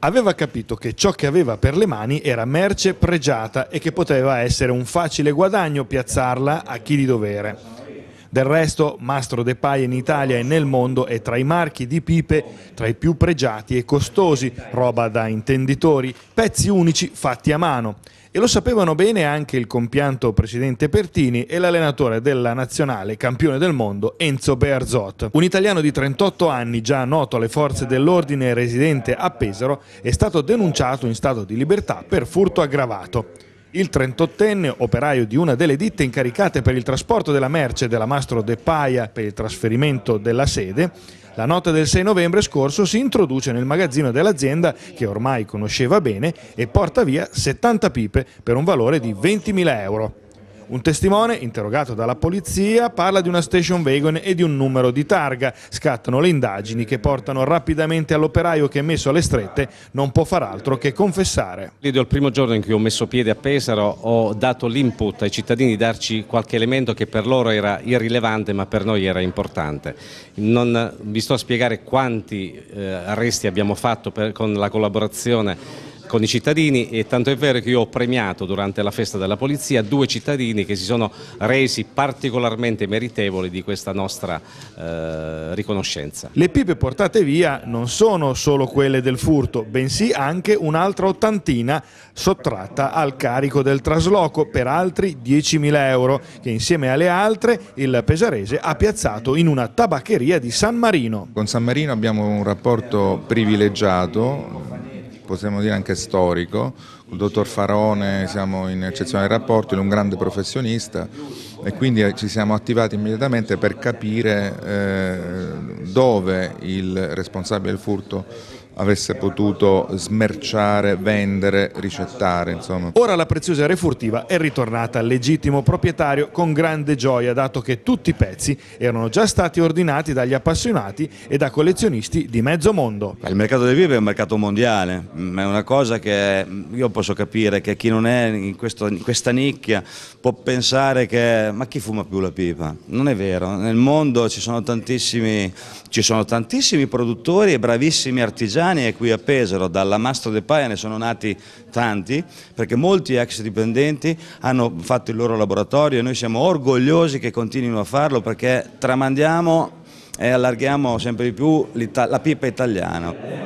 aveva capito che ciò che aveva per le mani era merce pregiata e che poteva essere un facile guadagno piazzarla a chi di dovere. Del resto, Mastro De Paia in Italia e nel mondo è tra i marchi di pipe tra i più pregiati e costosi, roba da intenditori, pezzi unici fatti a mano. E lo sapevano bene anche il compianto presidente Pertini e l'allenatore della nazionale campione del mondo Enzo Bearzot. Un italiano di 38 anni, già noto alle forze dell'ordine residente a Pesaro, è stato denunciato in stato di libertà per furto aggravato. Il 38enne, operaio di una delle ditte incaricate per il trasporto della merce della Mastro De Paia per il trasferimento della sede, la notte del 6 novembre scorso si introduce nel magazzino dell'azienda che ormai conosceva bene e porta via 70 pipe per un valore di 20.000 euro. Un testimone, interrogato dalla polizia, parla di una station wagon e di un numero di targa. Scattano le indagini che portano rapidamente all'operaio che, messo alle strette, non può far altro che confessare. Io dal primo giorno in cui ho messo piede a Pesaro ho dato l'input ai cittadini di darci qualche elemento che per loro era irrilevante ma per noi era importante. Non vi sto a spiegare quanti eh, arresti abbiamo fatto per, con la collaborazione con i cittadini e tanto è vero che io ho premiato durante la festa della polizia due cittadini che si sono resi particolarmente meritevoli di questa nostra eh, riconoscenza. Le pipe portate via non sono solo quelle del furto, bensì anche un'altra ottantina sottratta al carico del trasloco per altri 10.000 euro che insieme alle altre il Pesarese ha piazzato in una tabaccheria di San Marino. Con San Marino abbiamo un rapporto privilegiato possiamo dire anche storico, il dottor Farone, siamo in eccezionale rapporto, è un grande professionista e quindi ci siamo attivati immediatamente per capire eh, dove il responsabile del furto avesse potuto smerciare, vendere, ricettare. Insomma. Ora la preziosa refurtiva è ritornata al legittimo proprietario con grande gioia, dato che tutti i pezzi erano già stati ordinati dagli appassionati e da collezionisti di mezzo mondo. Il mercato dei vivi è un mercato mondiale, è una cosa che io posso posso capire che chi non è in, questo, in, questa nicchia può pensare che ma chi fuma più la pipa? Non è vero, nel mondo ci sono tantissimi, ci sono tantissimi produttori e bravissimi artigiani e qui a Pesaro, dalla Mastro de Paia ne sono nati tanti, perché molti ex dipendenti hanno fatto il loro laboratorio e noi siamo orgogliosi che continuino a farlo perché tramandiamo e allarghiamo sempre di più la pipa italiana.